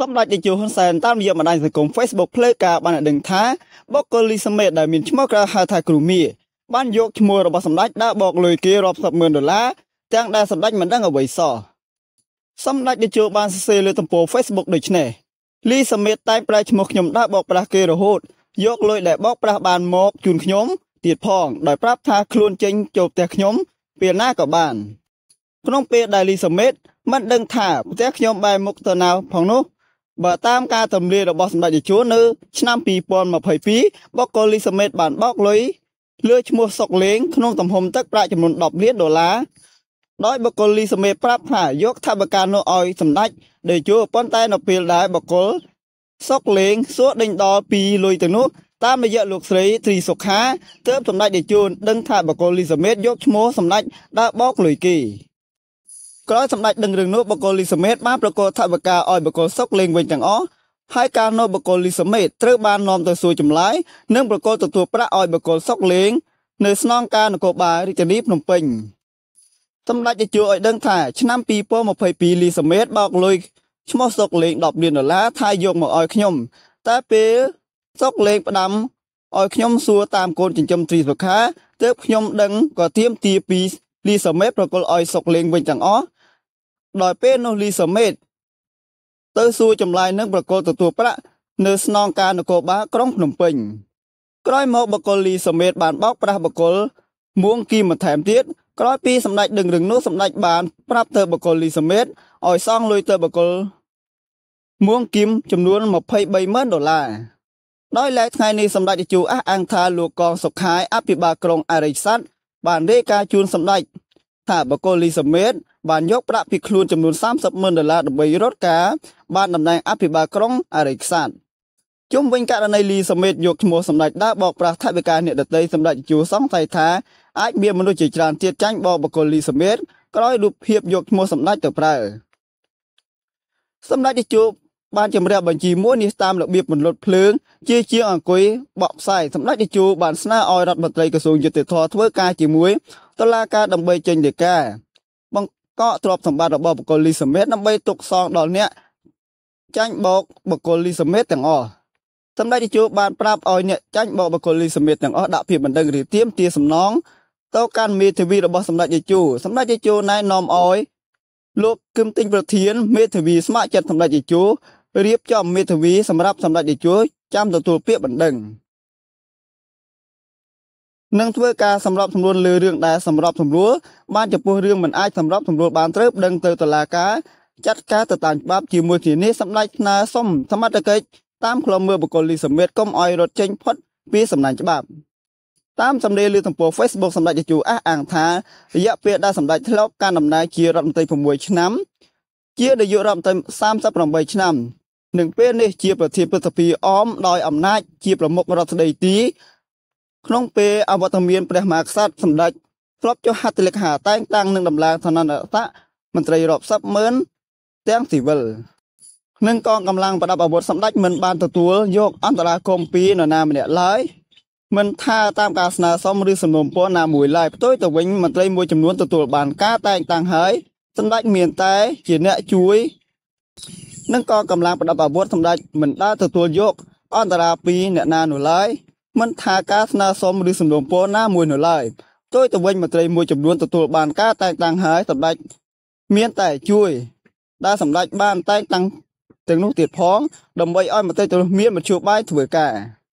សម្ដេចនាយកហ៊ុនសែនតាមរយៈបណ្ដាញសង្គម Facebook ផ្លូវការបានដឹងថាបុគ្គលលីសមេតដែលមានឈ្មោះក្រៅហៅថាគ្រូមីបានយកឈ្មោះរបស់សម្ដេចដើរបោកលុយគេរាប់សិបម៉ឺនដុល្លារទាំងដែលសម្ដេចមិនដឹងអ្វីសោះសម្ដេចនាយកបានសរសេរលើទំព័រ Facebook ដូចនេះលីសមេតតែងប្រែឈ្មោះខ្ញុំដើរបោកប្រាស់គេរហូតយកលុយដែលបោកប្រាស់បានមកជូនខ្ញុំទៀតផងដោយប្រាប់ថាខ្លួនចេញចូលផ្ទះខ្ញុំពេលណាក៏បានក្នុងពេល ដែលលីសមេតមិនដឹងថាផ្ទះខ្ញុំបែរមុខទៅណាផងនោះបើតាមការទម្លាយរបស់សម្ដេចយេជូនៅឆ្នាំ2022បុគ្គលលីសាមេតបានបោកលុយលើឈ្មោះសុកលេង ក្នុងទំហំទឹកប្រាក់ចំនួន10លានដុល្លារដោយបុគ្គលលីសាមេតប្រាប់ថាយកថវិកានោះឲ្យសម្ដេចដេជូប៉ុន្តែនៅពេលដែលបុគ្គលសុកលេងសួរដេញដល់ពីលុយទាំងនោះតាមរយៈលោកស្រីទ្រីសុខាទើបសម្ដេចដេជូនដឹងថាបុគ្គលលីសាមេតយកឈ្មោះសម្ដេចដើរបោកលុយគេក្រោយសម្ដេចដឹងរឿងនោះបកគលលីសាមេតបានប្រកល់ថវិកាឲ្យបកគលសុកលេងវិញទាំងអស់ហើយការនៅបកគលលីសាមេតត្រូវបាននាំទៅសួរចម្លើយនិងប្រកល់ទទួលប្រាក់ឲ្យ បកគលសុកលេង នៅស្នងការនគរបាលរាជធានីភ្នំពេញសម្ដេចជាជួឲ្យដឹងថាឆ្នាំ2022លីសាមេតបោកលុយឈ្មោះសុកលេង10លានដុល្លារថាយកមកឲ្យខ្ញុំ តែពេលសុកលេងផ្ដាំឲ្យខ្ញុំសួរតាមកូនចិញ្ចឹមត្រីសុខាទើបខ្ញុំដឹងក៏ទៀមទាពីលីសាមេតប្រកល់ឲ្យសុកលេងវិញទាំងអស់ដោយពេលនោះលីសាមេត ទៅសួរចម្លើយនឹងប្រកលទទួលប្រាក់នៅស្នងការនគរបាលក្រុងភ្នំពេញ ក្រោយមកបកលលីសាមេត បានបោកប្រាស់បកលមួងគីបន្ថែមទៀតក្រោយពីសម្ដេចដឹងរឿងនោះសម្ដេចបាន ប្រាប់ទៅបកលលីសាមេតឲ្យសងលុយទៅបកលមួងគីមចំនួន230,000ដុល្លារដោយឡែកថ្ងៃនេះសម្ដេចជូអះអាងថាលោកកងសុខាយអភិបាលក្រុងអរិយស័តបានរាយការណ៍ជូនសម្ដេចថាបកូលីសមេតបានយកប្រាក់ពីខ្លួនចំនួន30ម៉ឺនដុល្លារដើម្បីរត់ការបានតំណែងអភិបាលក្រុងអារិកសាត់ជុំវិញករណីលីសមេតយកឈ្មោះសម្ដេចដើរបោកប្រាស់ថវិកាអ្នកដតីសម្ដេចយូសង្ស័យថាអាចមានមនុស្សជាច្រើនទៀតចាញ់បោកបកូលីសមេតក្រោយរូបភាពយកឈ្មោះសម្ដេចទៅប្រើសម្ដេចយូបានជំរះបញ្ជីមួយនេះតាមរបៀបពន្លត់ភ្លើងជាជាអង្គុយបកផ្សាយសម្ដេចតេជោបានស្នើឲ្យរដ្ឋមន្ត្រីក្រសួងយុតិធធធ្វើការជាមួយតុលាការដើម្បីចេញដីកាបង្កកទ្រព្យសម្បត្តិរបស់បុគ្គលលីសមេតដើម្បីទុកសងដល់អ្នកចាញ់បោកបុគ្គលលីសមេតទាំងអស់សម្ដេចតេជោបានប្រាប់ឲ្យអ្នកចាញ់បោកបុគ្គលលីសមេតទាំងអស់ដាក់ពាក្យបណ្ដឹងរាទាមទារសំណងទៅកាន់មេធាវីរបស់សម្ដេចតេជោសម្ដេចតេជោណែនាំឲ្យ លោកគឹមទិញប្រធានមេធាវីស្ម័គ្រចិត្តសម្ដេចតេជោរៀបចំមេធាវីសម្រាប់សម្ដេចតេជោចាំទទួលពាក្យបណ្ដឹងនឹងធ្វើការសម្របសម្រួលលើរឿងដែលសម្របសម្រួលបានចំពោះរឿងមិនអាចសម្របសម្រួលបានត្រូវដឹងទៅតុលាការចាត់ការទៅតាមច្បាប់ ជាមួយគ្នានេះសម្ដេចស្នើសុំសមត្ថកិច្ចតាមខ្លុំមើលបុគ្គលលីសមិទ្ធកុំឲ្យរត់ចេញផុតពីសំណាញ់ច្បាប់តាមសម្ដីលើទំព័រ Facebook សម្ដេចជូអះអាងថារយៈពេលដែលសម្ដេចធ្លាប់ការដំណើរជារដ្ឋមន្ត្រី6ឆ្នាំជានាយករដ្ឋមន្ត្រី38ឆ្នាំនឹងពេលនេះជាប្រធានព្រឹទ្ធសភាអមដោយអំណាចជាប្រមុខរដ្ឋស្ដីទីក្នុងពេលអវតមានព្រះមហាក្សត្រសម្ដេចធ្លាប់ចុះហត្ថលេខាតែងតាំងនិងដំឡើងឋានៈតៈមន្ត្រីរាប់សិបម៉ឺនទាំងស៊ីវិលនិងកងកម្លាំងប្រដាប់អាវុធសម្ដេចមិនបានទទួលយកអន្តរាគមពីនរណាម្នាក់ឡើយមិនថាតាមការស្នើសុំឬសំណូមពរណាមួយឡើយផ្ទុយទៅវិញមន្ត្រីមួយចំនួនទទួលបានការតែងតាំងហើយសម្ដេចមានតែជាអ្នកជួយនិងក៏កម្លាំងប្រដាប់អាវុធសម្ដេចមិនដែលទទួលយកអន្តរាពីអ្នកណានោះឡើយមិនថាការស្នើសុំឬសំណូមពរណាមួយនោះឡើយជួយទៅវិញមន្ត្រីមួយចំនួនទទួលបានការតែងតាំងហើយសម្ដេចមានតែជួយដែលសម្ដេចបាន តែងតាំងទាំងនោះទៀតផងដើម្បីឲ្យមន្ត្រីទាំងនោះមានមធ្យោបាយធ្វើការ